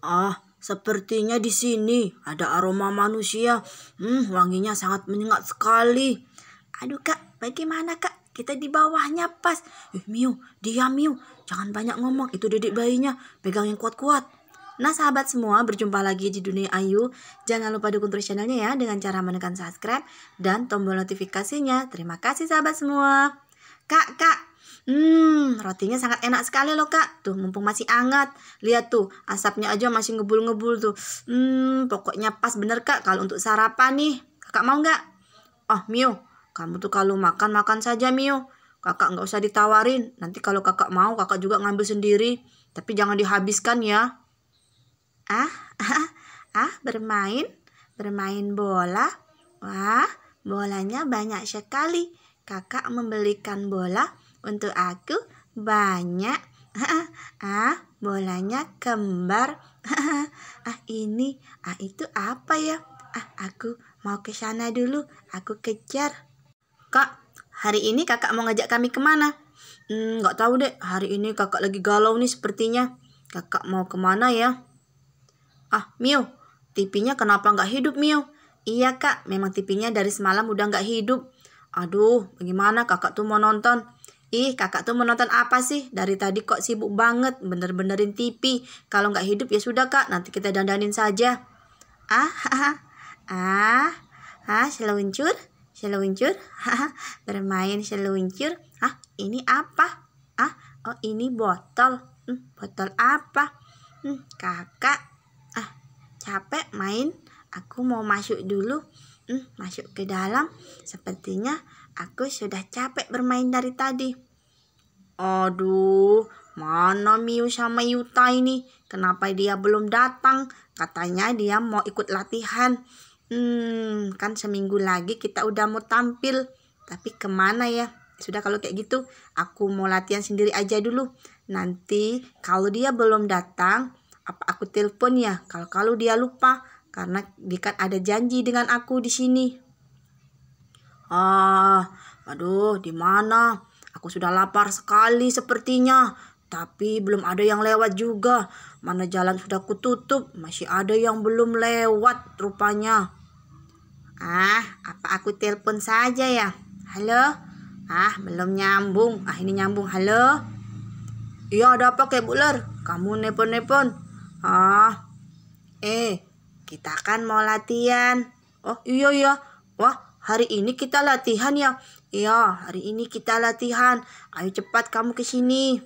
Ah, sepertinya di sini ada aroma manusia. Hmm, wanginya sangat menyengat sekali. Aduh kak, bagaimana kak? Kita di bawahnya pas. Eh, Miu, diam Miu. Jangan banyak ngomong, itu dedek bayinya. Pegang yang kuat-kuat. Nah sahabat semua berjumpa lagi di dunia Ayu Jangan lupa dukung terus channelnya ya dengan cara menekan subscribe dan tombol notifikasinya Terima kasih sahabat semua Kak, kak, hmm rotinya sangat enak sekali loh kak. Tuh mumpung masih hangat. Lihat tuh asapnya aja masih ngebul-ngebul tuh. Hmm pokoknya pas bener kak kalau untuk sarapan nih. Kakak mau nggak? Oh Mio, kamu tuh kalau makan makan saja Mio. Kakak nggak usah ditawarin. Nanti kalau kakak mau kakak juga ngambil sendiri. Tapi jangan dihabiskan ya. Ah, ah, ah bermain, bermain bola. Wah, bolanya banyak sekali kakak membelikan bola untuk aku banyak. Ah, bolanya kembar. ah, ini, ah itu apa ya? Ah, aku mau ke sana dulu. Aku kejar. Kak, hari ini kakak mau ngajak kami kemana? Hmm, nggak tahu deh. Hari ini kakak lagi galau nih sepertinya. Kakak mau kemana ya? Ah, Mio, tipinya kenapa nggak hidup, Mio? Iya, Kak. Memang tipinya dari semalam udah nggak hidup. Aduh, bagaimana kakak tuh mau nonton? Ih, kakak tuh mau nonton apa sih? Dari tadi kok sibuk banget bener-benerin TV. Kalau nggak hidup ya sudah kak, nanti kita dandanin saja. Ah, ah, ah, ah, seluncur, seluncur, ha. bermain seluncur. Ah, ini apa? Ah, oh ini botol. Hmm, botol apa? Hmm, kakak, ah, capek main. Aku mau masuk dulu. Hmm, masuk ke dalam. Sepertinya aku sudah capek bermain dari tadi. Aduh, mana Miu sama Yuta ini? Kenapa dia belum datang? Katanya dia mau ikut latihan. Hmm, kan seminggu lagi kita udah mau tampil. Tapi kemana ya? Sudah kalau kayak gitu, aku mau latihan sendiri aja dulu. Nanti kalau dia belum datang, apa aku telepon ya? Kalau kalau dia lupa, karena Dikat ada janji dengan aku di sini. Ah, aduh, di mana? Aku sudah lapar sekali sepertinya, tapi belum ada yang lewat juga. Mana jalan sudah kututup, masih ada yang belum lewat rupanya. Ah, apa aku telepon saja ya? Halo? Ah, belum nyambung. Ah, ini nyambung. Halo? Iya, ada apa, kebuler Buler? Kamu nepon nepon Ah, eh, kita kan mau latihan. Oh iya ya. Wah hari ini kita latihan ya. Iya hari ini kita latihan. Ayo cepat kamu ke sini.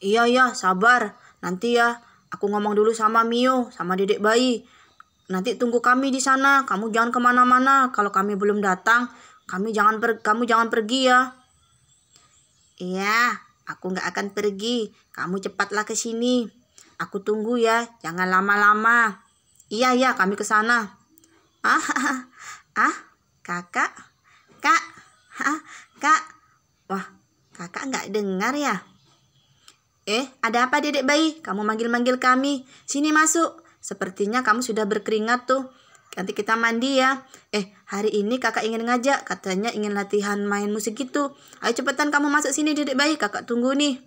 Iya ya sabar. Nanti ya aku ngomong dulu sama Mio sama dedek bayi. Nanti tunggu kami di sana. Kamu jangan kemana-mana. Kalau kami belum datang, kami jangan per kamu jangan pergi ya. Iya, aku nggak akan pergi. Kamu cepatlah ke sini. Aku tunggu ya, jangan lama-lama. Iya iya, kami ke sana. Ah, ah, kakak, kak, ah, kak. Wah, kakak nggak dengar ya? Eh, ada apa dedek bayi? Kamu manggil-manggil kami. Sini masuk. Sepertinya kamu sudah berkeringat tuh. Nanti kita mandi ya. Eh, hari ini kakak ingin ngajak. Katanya ingin latihan main musik itu. Ayo cepetan kamu masuk sini dedek bayi. Kakak tunggu nih.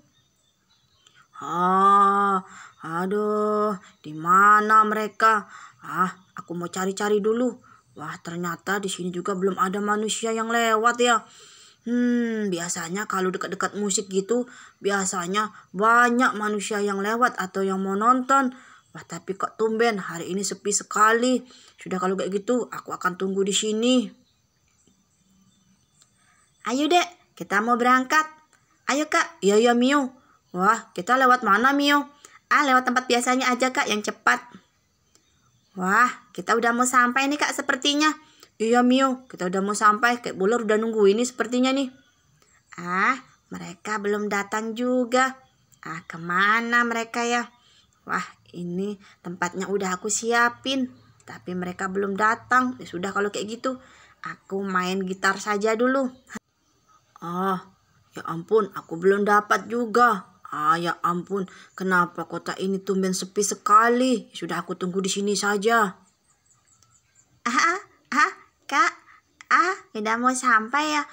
Oh, Aduh, di mana mereka? Ah, aku mau cari-cari dulu. Wah, ternyata di sini juga belum ada manusia yang lewat ya. Hmm, biasanya kalau dekat-dekat musik gitu, biasanya banyak manusia yang lewat atau yang mau nonton. Wah, tapi kok tumben hari ini sepi sekali. Sudah kalau kayak gitu, aku akan tunggu di sini. Ayo, Dek, kita mau berangkat. Ayo, Kak. Iya, iya, Mio. Wah, kita lewat mana, Mio? Ah, lewat tempat biasanya aja, Kak, yang cepat. Wah, kita udah mau sampai nih, Kak, sepertinya. Iya, Mio, kita udah mau sampai. Kayak Bulur udah nunggu ini sepertinya nih. Ah, mereka belum datang juga. Ah, kemana mereka ya? Wah, ini tempatnya udah aku siapin. Tapi mereka belum datang. Ya sudah kalau kayak gitu. Aku main gitar saja dulu. Oh, ya ampun, aku belum dapat juga. Ah, ya ampun, kenapa kota ini tumben sepi sekali? Sudah aku tunggu di sini saja. Ah, ah, ah kak, ah, kita mau sampai ya?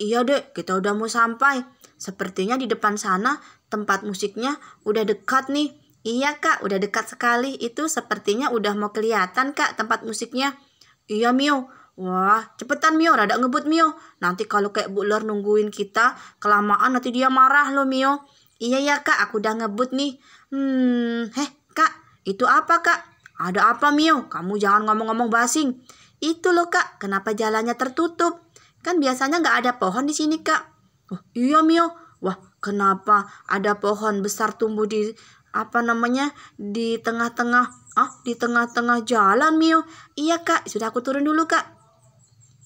Iya dek, kita udah mau sampai. Sepertinya di depan sana tempat musiknya udah dekat nih. Iya kak, udah dekat sekali. Itu sepertinya udah mau kelihatan kak tempat musiknya. Iya Mio, Wah, cepetan Mio, rada ngebut Mio. Nanti kalau kayak Butler nungguin kita, kelamaan nanti dia marah loh Mio. Iya ya kak, aku udah ngebut nih. Hmm, heh kak, itu apa kak? Ada apa Mio? Kamu jangan ngomong-ngomong basing. Itu loh kak, kenapa jalannya tertutup? Kan biasanya nggak ada pohon di sini kak. Oh, iya Mio. Wah, kenapa ada pohon besar tumbuh di apa namanya di tengah-tengah ah di tengah-tengah jalan Mio iya kak sudah aku turun dulu kak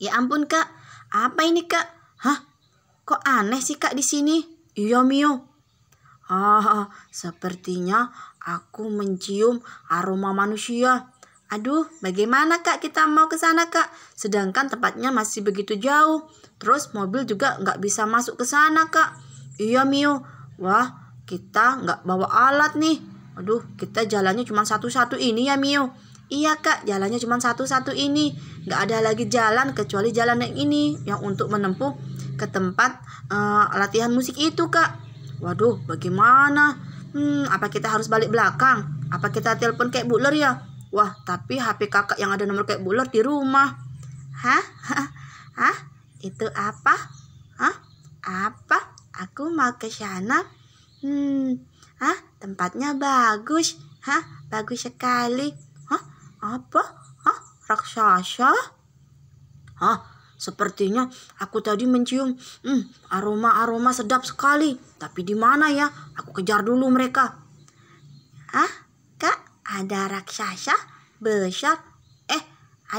ya ampun kak apa ini kak hah kok aneh sih kak di sini iya Mio Ah, sepertinya aku mencium aroma manusia. Aduh, bagaimana kak kita mau ke sana kak? Sedangkan tempatnya masih begitu jauh. Terus mobil juga nggak bisa masuk ke sana kak. Iya Mio, wah kita nggak bawa alat nih. Aduh, kita jalannya cuma satu-satu ini ya Mio. Iya kak, jalannya cuma satu-satu ini. Nggak ada lagi jalan kecuali jalan yang ini. Yang untuk menempuh ke tempat uh, latihan musik itu kak. Waduh, bagaimana? Hmm, apa kita harus balik belakang? Apa kita telepon kayak Butler ya? Wah, tapi HP kakak yang ada nomor kayak Butler di rumah. Hah? Hah? Itu apa? Hah? Apa? Aku mau ke sana. Hmm, hah? Tempatnya bagus. Hah? Bagus sekali. Hah? Apa? Hah? Raksasa? Hah? Sepertinya aku tadi mencium hmm, aroma-aroma sedap sekali. Tapi di mana ya? Aku kejar dulu mereka. Ah, kak, ada raksasa besar. Eh,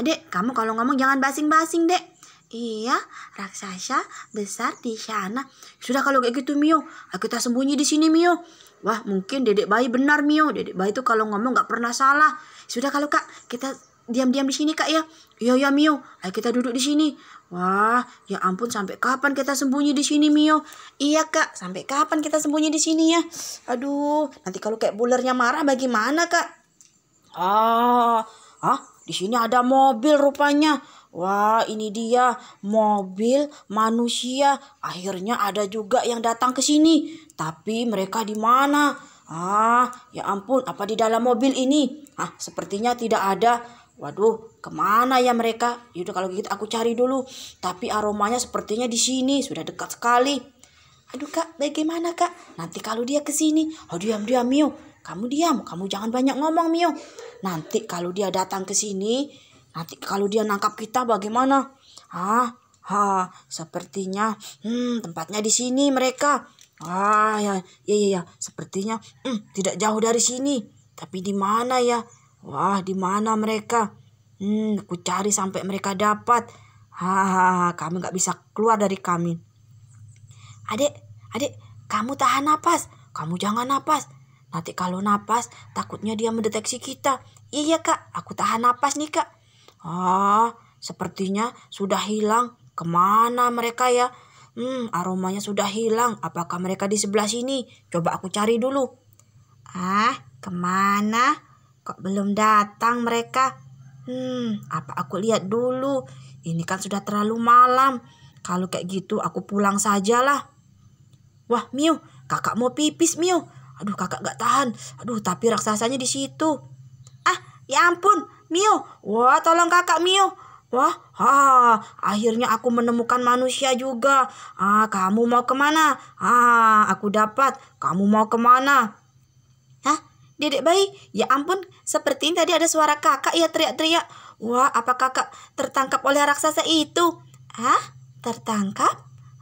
adek, kamu kalau ngomong jangan basing-basing, dek. Iya, raksasa besar di sana. Sudah kalau kayak gitu, Mio. Kita sembunyi di sini, Mio. Wah, mungkin dedek bayi benar, Mio. Dedek bayi itu kalau ngomong nggak pernah salah. Sudah kalau kak, kita diam-diam di sini kak ya? Iya ya Mio, ayo kita duduk di sini. Wah, ya ampun sampai kapan kita sembunyi di sini Mio? Iya kak, sampai kapan kita sembunyi di sini ya? Aduh, nanti kalau kayak bulernya marah bagaimana kak? Ah, ah, di sini ada mobil rupanya. Wah, ini dia mobil manusia. Akhirnya ada juga yang datang ke sini. Tapi mereka di mana? Ah, ya ampun, apa di dalam mobil ini? Ah, sepertinya tidak ada. Waduh, kemana ya mereka? Yaudah kalau gitu aku cari dulu. Tapi aromanya sepertinya di sini, sudah dekat sekali. Aduh kak, bagaimana kak? Nanti kalau dia ke sini. oh diam diam Mio. Kamu diam, kamu jangan banyak ngomong Mio. Nanti kalau dia datang ke sini, nanti kalau dia nangkap kita bagaimana? Ah, ha, ah, sepertinya hmm, tempatnya di sini mereka. Ah ya, ya ya, ya. sepertinya hmm, tidak jauh dari sini. Tapi di mana ya? Wah, di mana mereka? Hmm, aku cari sampai mereka dapat. Hahaha, kami nggak bisa keluar dari kami. Adik, adik, kamu tahan napas. Kamu jangan napas. Nanti kalau napas, takutnya dia mendeteksi kita. Iya kak, aku tahan napas nih kak. Ah, sepertinya sudah hilang. Kemana mereka ya? Hmm, aromanya sudah hilang. Apakah mereka di sebelah sini? Coba aku cari dulu. Ah, kemana? Kok belum datang mereka? Hmm, apa aku lihat dulu? Ini kan sudah terlalu malam. Kalau kayak gitu aku pulang sajalah. Wah, Miu, kakak mau pipis, Miu. Aduh, kakak gak tahan. Aduh, tapi raksasanya di situ. Ah, ya ampun, Miu. Wah, tolong kakak, Miu. Wah, ha, ah, akhirnya aku menemukan manusia juga. Ah, kamu mau kemana? Ah, aku dapat. Kamu mau kemana? Dedek bayi, ya ampun, seperti tadi ada suara kakak ya teriak-teriak. Wah, apa kakak tertangkap oleh raksasa itu? Hah? Tertangkap?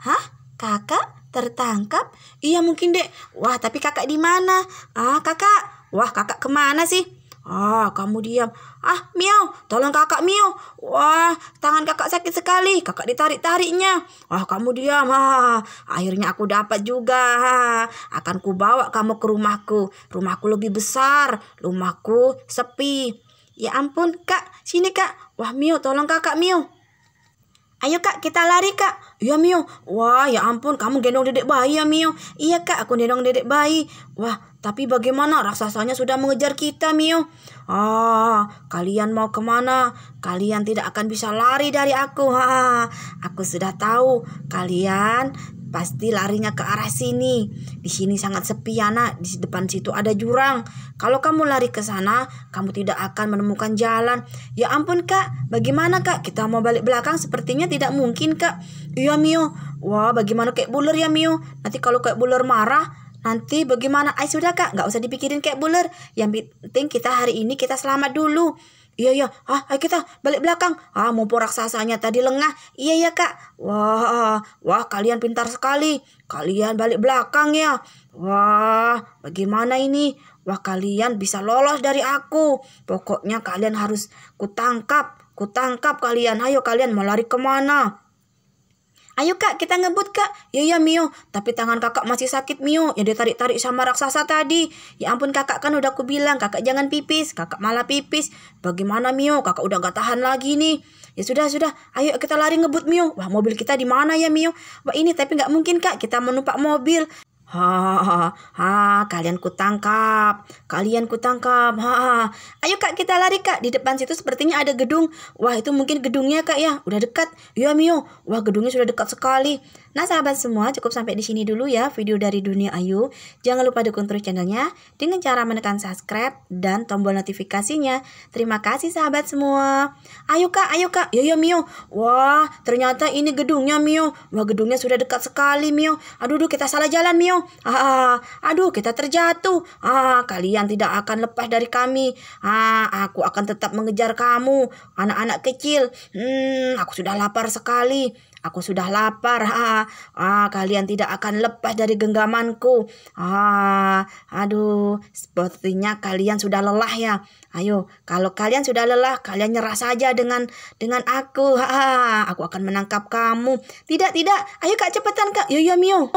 Hah? Kakak tertangkap? Iya mungkin dek. Wah, tapi kakak di mana? Ah, kakak. Wah, kakak kemana sih? Ah, kamu diam. Ah, miau, tolong kakak miau. Wah, tangan kakak sakit sekali. Kakak ditarik-tariknya. Ah, kamu diam. Ah, akhirnya aku dapat juga. Ah, akan ku bawa kamu ke rumahku. Rumahku lebih besar. Rumahku sepi. Ya ampun, Kak. Sini, Kak. Wah, miau, tolong kakak miau. Ayo kak, kita lari kak. Iya Mio. Wah, ya ampun, kamu gendong dedek bayi ya Mio. Iya kak, aku gendong dedek bayi. Wah, tapi bagaimana raksasanya sudah mengejar kita, Mio? Ah, kalian mau kemana? Kalian tidak akan bisa lari dari aku. Ha, aku sudah tahu kalian pasti larinya ke arah sini. Di sini sangat sepi, Yana. Di depan situ ada jurang. Kalau kamu lari ke sana, kamu tidak akan menemukan jalan. Ya ampun, Kak. Bagaimana, Kak? Kita mau balik belakang sepertinya tidak mungkin, Kak. Iya, Mio. Wah, bagaimana kayak buler ya, Mio? Nanti kalau kayak buler marah, Nanti bagaimana? Ay sudah kak, nggak usah dipikirin kayak buler. Yang penting kita hari ini kita selamat dulu. Iya iya, ah ayo kita balik belakang. Ah mumpung raksasanya tadi lengah. Iya iya kak. Wah, wah kalian pintar sekali. Kalian balik belakang ya. Wah, bagaimana ini? Wah kalian bisa lolos dari aku. Pokoknya kalian harus kutangkap. Kutangkap kalian. Ayo kalian mau lari kemana? Ayo kak, kita ngebut kak. Ya ya Mio, tapi tangan kakak masih sakit Mio. Ya ditarik-tarik sama raksasa tadi. Ya ampun kakak kan udah aku bilang, kakak jangan pipis. Kakak malah pipis. Bagaimana Mio, kakak udah gak tahan lagi nih. Ya sudah, sudah. Ayo kita lari ngebut Mio. Wah mobil kita di mana ya Mio? Wah ini tapi gak mungkin kak, kita menumpak mobil. Ha, ha, kalian kutangkap. Kalian kutangkap. Ha, ha. Ayo Kak, kita lari Kak. Di depan situ sepertinya ada gedung. Wah, itu mungkin gedungnya Kak ya. Udah dekat. Ya, Mio. Wah, gedungnya sudah dekat sekali. Nah sahabat semua cukup sampai di sini dulu ya video dari Dunia Ayu. Jangan lupa dukung terus channelnya dengan cara menekan subscribe dan tombol notifikasinya. Terima kasih sahabat semua. Ayo kak, ayo kak, yo yo Mio. Wah ternyata ini gedungnya Mio. Wah gedungnya sudah dekat sekali Mio. Aduh duh kita salah jalan Mio. Ah, ah, ah, aduh kita terjatuh. Ah kalian tidak akan lepas dari kami. Ah aku akan tetap mengejar kamu anak-anak kecil. Hmm aku sudah lapar sekali. Aku sudah lapar. Ah, ah kalian tidak akan lepas dari genggamanku. Ah, aduh, sepertinya kalian sudah lelah ya. Ayo, kalau kalian sudah lelah, kalian nyerah saja dengan dengan aku. Ah, aku akan menangkap kamu. Tidak, tidak. Ayo Kak cepetan Kak. Yo yo Mio.